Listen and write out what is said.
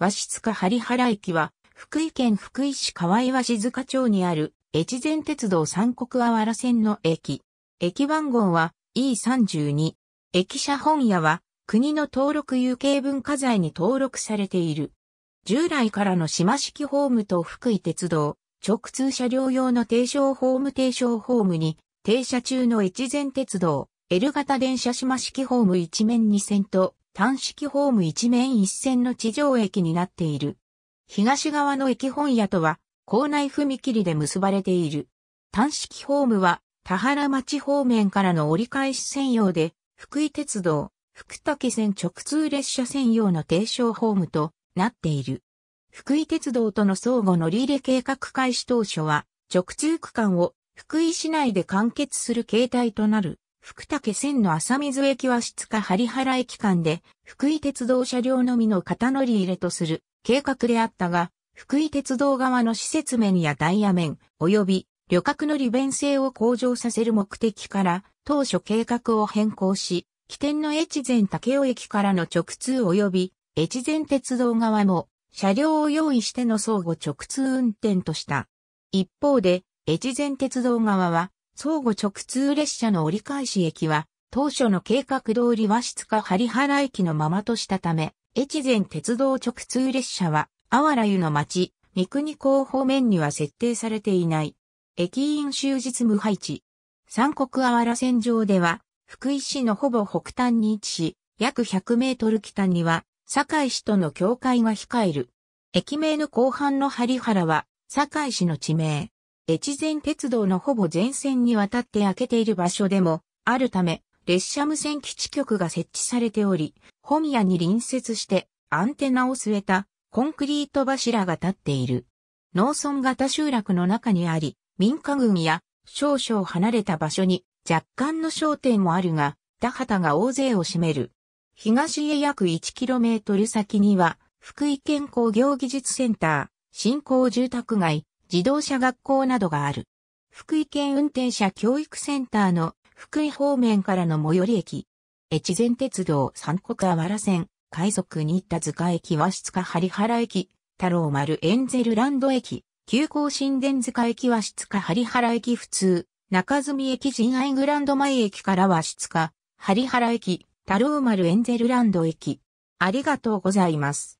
和室か針原駅は、福井県福井市河合静塚町にある、越前鉄道三国あわら線の駅。駅番号は E32。駅舎本屋は、国の登録有形文化財に登録されている。従来からの島式ホームと福井鉄道、直通車両用の停車ホーム停車ホームに、停車中の越前鉄道、L 型電車島式ホーム一面に線と、単式ホーム一面一線の地上駅になっている。東側の駅本屋とは、校内踏切で結ばれている。単式ホームは、田原町方面からの折り返し専用で、福井鉄道、福武線直通列車専用の停車ホームとなっている。福井鉄道との相互乗り入れ計画開始当初は、直通区間を福井市内で完結する形態となる福武線の浅水駅は質か針原駅間で、福井鉄道車両のみの型乗り入れとする計画であったが、福井鉄道側の施設面やダイヤ面、及び旅客の利便性を向上させる目的から、当初計画を変更し、起点の越前武雄駅からの直通及び、越前鉄道側も、車両を用意しての相互直通運転とした。一方で、越前鉄道側は、相互直通列車の折り返し駅は、当初の計画通り和室か針原駅のままとしたため、越前鉄道直通列車は、あわら湯の町、三国港方面には設定されていない。駅員終日無配置。三国あわら線上では、福井市のほぼ北端に位置し、約100メートル北には、堺市との境界が控える。駅名の後半の針原は、堺市の地名。越前鉄道のほぼ全線にわたって開けている場所でもあるため、列車無線基地局が設置されており、本屋に隣接してアンテナを据えたコンクリート柱が立っている。農村型集落の中にあり、民家群や少々離れた場所に若干の商店もあるが、田畑が大勢を占める。東へ約 1km 先には、福井県工業技術センター、新興住宅街、自動車学校などがある。福井県運転者教育センターの福井方面からの最寄り駅。越前鉄道三国河原線、海賊新田塚駅和室か針原駅、太郎丸エンゼルランド駅、急行新田塚駅和室か針原駅普通、中住駅人愛グランド前駅から和室か、針原駅、太郎丸エンゼルランド駅。ありがとうございます。